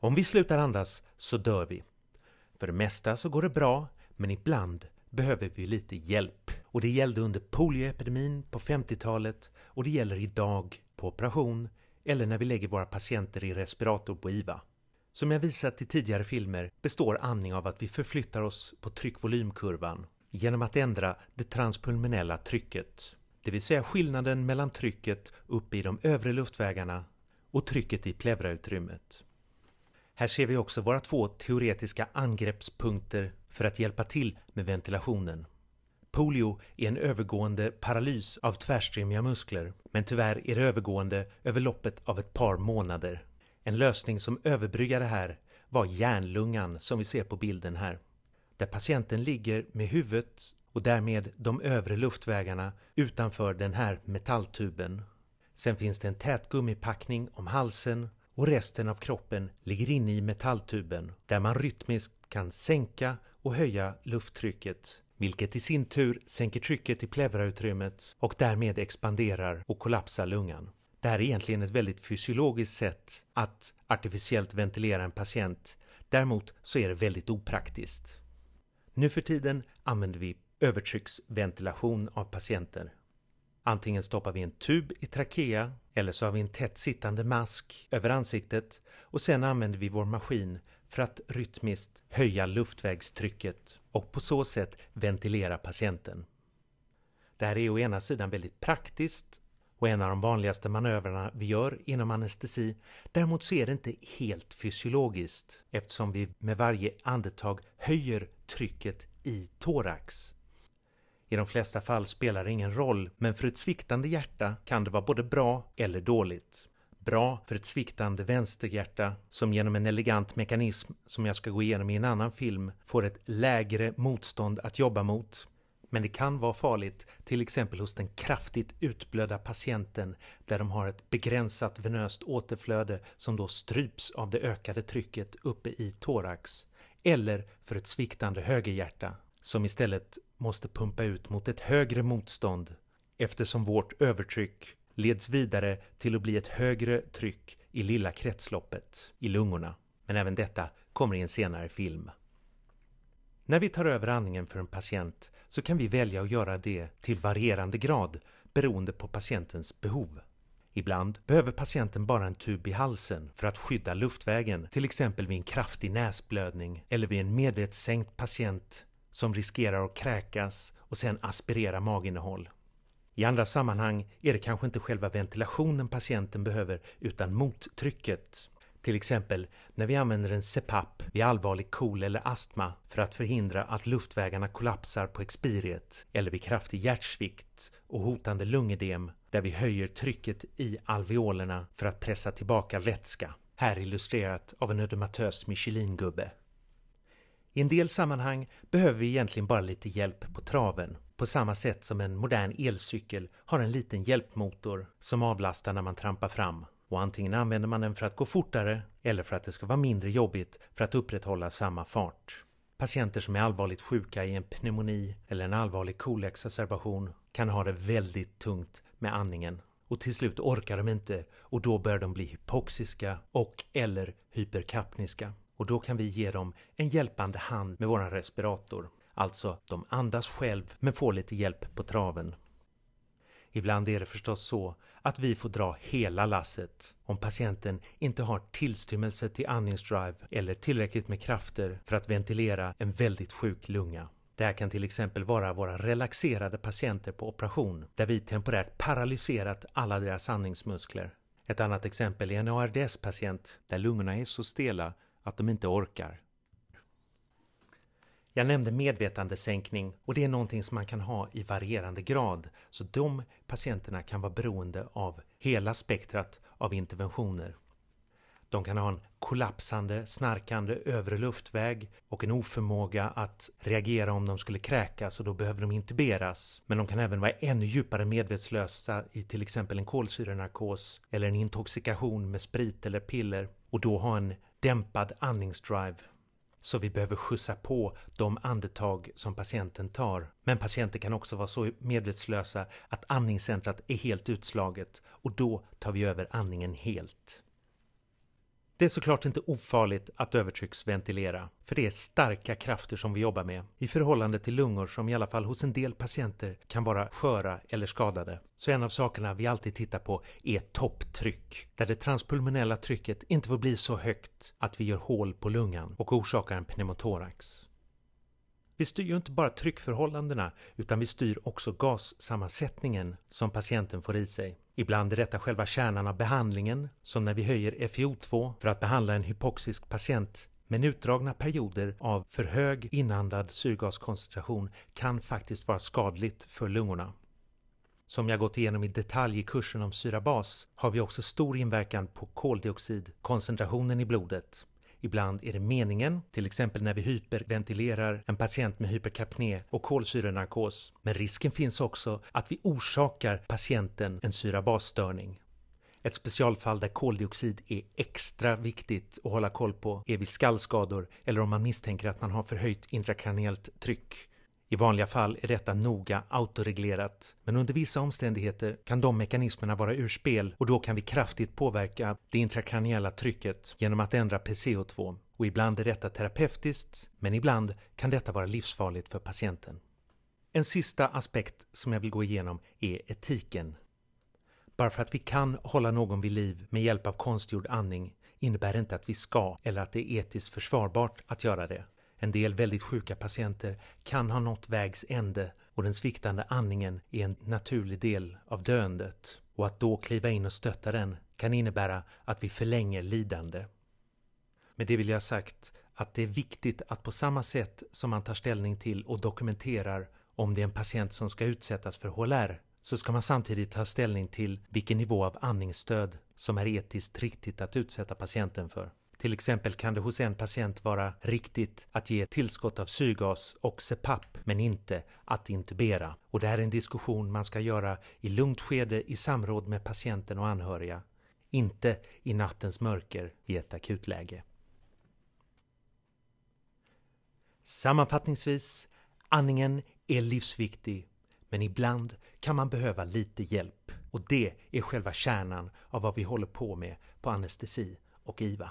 Om vi slutar andas så dör vi. För det mesta så går det bra, men ibland behöver vi lite hjälp. Och det gällde under polioepidemin på 50-talet och det gäller idag på operation eller när vi lägger våra patienter i respirator på IVA. Som jag visat i tidigare filmer består andning av att vi förflyttar oss på tryckvolymkurvan genom att ändra det transpulmonella trycket, det vill säga skillnaden mellan trycket uppe i de övre luftvägarna och trycket i pleurautrymmet. Här ser vi också våra två teoretiska angreppspunkter för att hjälpa till med ventilationen. Polio är en övergående paralys av tvärstremiga muskler, men tyvärr är det övergående över loppet av ett par månader. En lösning som överbryggar det här var hjärnlungan som vi ser på bilden här. Där patienten ligger med huvudet och därmed de övre luftvägarna utanför den här metalltuben. Sen finns det en tät gummipackning om halsen och resten av kroppen ligger inne i metalltuben där man rytmiskt kan sänka och höja lufttrycket vilket i sin tur sänker trycket i pleurautrymmet och därmed expanderar och kollapsar lungan. Det här är egentligen ett väldigt fysiologiskt sätt att artificiellt ventilera en patient. Däremot så är det väldigt opraktiskt. Nu för tiden använder vi övertrycksventilation av patienter. Antingen stoppar vi en tub i trakea eller så har vi en tätt sittande mask över ansiktet och sen använder vi vår maskin för att rytmiskt höja luftvägstrycket och på så sätt ventilera patienten. Det här är å ena sidan väldigt praktiskt och en av de vanligaste manövrarna vi gör inom anestesi. Däremot så är det inte helt fysiologiskt eftersom vi med varje andetag höjer trycket i thorax i de flesta fall spelar det ingen roll, men för ett sviktande hjärta kan det vara både bra eller dåligt. Bra för ett sviktande vänsterhjärta som genom en elegant mekanism som jag ska gå igenom i en annan film får ett lägre motstånd att jobba mot. Men det kan vara farligt, till exempel hos den kraftigt utblödda patienten där de har ett begränsat venöst återflöde som då stryps av det ökade trycket uppe i thorax. Eller för ett sviktande högerhjärta som istället måste pumpa ut mot ett högre motstånd eftersom vårt övertryck leds vidare till att bli ett högre tryck i lilla kretsloppet i lungorna. Men även detta kommer i en senare film. När vi tar över andningen för en patient så kan vi välja att göra det till varierande grad beroende på patientens behov. Ibland behöver patienten bara en tub i halsen för att skydda luftvägen, till exempel vid en kraftig näsblödning eller vid en medvetet sänkt patient som riskerar att kräkas och sen aspirera maginnehåll. I andra sammanhang är det kanske inte själva ventilationen patienten behöver utan mottrycket. Till exempel när vi använder en CPAP vid allvarlig KOL eller astma för att förhindra att luftvägarna kollapsar på expiriet eller vid kraftig hjärtsvikt och hotande lungedem där vi höjer trycket i alveolerna för att pressa tillbaka vätska. Här illustrerat av en ödematös Michelingubbe. I en del sammanhang behöver vi egentligen bara lite hjälp på traven, på samma sätt som en modern elcykel har en liten hjälpmotor som avlastar när man trampar fram och antingen använder man den för att gå fortare eller för att det ska vara mindre jobbigt för att upprätthålla samma fart. Patienter som är allvarligt sjuka i en pneumoni eller en allvarlig kolexacerbation kan ha det väldigt tungt med andningen och till slut orkar de inte och då börjar de bli hypoxiska och eller hyperkapniska och då kan vi ge dem en hjälpande hand med våran respirator. Alltså, de andas själv men får lite hjälp på traven. Ibland är det förstås så att vi får dra hela lasset om patienten inte har tillstymmelse till andningsdrive eller tillräckligt med krafter för att ventilera en väldigt sjuk lunga. Det här kan till exempel vara våra relaxerade patienter på operation där vi temporärt paralyserat alla deras andningsmuskler. Ett annat exempel är en ARDS-patient där lungorna är så stela att de inte orkar. Jag nämnde medvetandesänkning och det är någonting som man kan ha i varierande grad så de patienterna kan vara beroende av hela spektrat av interventioner. De kan ha en kollapsande, snarkande övre luftväg och en oförmåga att reagera om de skulle kräkas och då behöver de intuberas. Men de kan även vara ännu djupare medvetslösa i till exempel en kolsyrenarkos eller en intoxikation med sprit eller piller och då ha en dämpad andningsdrive. Så vi behöver skjutsa på de andetag som patienten tar. Men patienter kan också vara så medvetslösa att andningscentrat är helt utslaget och då tar vi över andningen helt. Det är såklart inte ofarligt att övertrycksventilera, för det är starka krafter som vi jobbar med i förhållande till lungor som i alla fall hos en del patienter kan vara sköra eller skadade. Så en av sakerna vi alltid tittar på är topptryck, där det transpulmonella trycket inte får bli så högt att vi gör hål på lungan och orsakar en pneumotorax. Vi styr ju inte bara tryckförhållandena utan vi styr också gassammansättningen som patienten får i sig. Ibland är detta själva kärnan av behandlingen, som när vi höjer FiO2 e för att behandla en hypoxisk patient. Men utdragna perioder av för hög inandad syrgaskoncentration kan faktiskt vara skadligt för lungorna. Som jag gått igenom i detalj i kursen om syrabas har vi också stor inverkan på koldioxidkoncentrationen i blodet. Ibland är det meningen, till exempel när vi hyperventilerar en patient med hyperkapné och kolsyrenarkos. Men risken finns också att vi orsakar patienten en syrabasstörning. Ett specialfall där koldioxid är extra viktigt att hålla koll på är vid skallskador eller om man misstänker att man har förhöjt intrakraniellt tryck. I vanliga fall är detta noga autoreglerat, men under vissa omständigheter kan de mekanismerna vara ur spel och då kan vi kraftigt påverka det intrakraniella trycket genom att ändra PCO2 och ibland är detta terapeutiskt, men ibland kan detta vara livsfarligt för patienten. En sista aspekt som jag vill gå igenom är etiken. Bara för att vi kan hålla någon vid liv med hjälp av konstgjord andning innebär inte att vi ska eller att det är etiskt försvarbart att göra det. En del väldigt sjuka patienter kan ha nått vägs ände och den sviktande andningen är en naturlig del av döendet och att då kliva in och stötta den kan innebära att vi förlänger lidande. Med det vill jag ha sagt att det är viktigt att på samma sätt som man tar ställning till och dokumenterar om det är en patient som ska utsättas för HLR så ska man samtidigt ta ställning till vilken nivå av andningsstöd som är etiskt riktigt att utsätta patienten för. Till exempel kan det hos en patient vara riktigt att ge tillskott av syrgas och CPAP men inte att intubera. Och det här är en diskussion man ska göra i lugnt skede i samråd med patienten och anhöriga. Inte i nattens mörker i ett akutläge. Sammanfattningsvis, andningen är livsviktig men ibland kan man behöva lite hjälp och det är själva kärnan av vad vi håller på med på anestesi och IVA.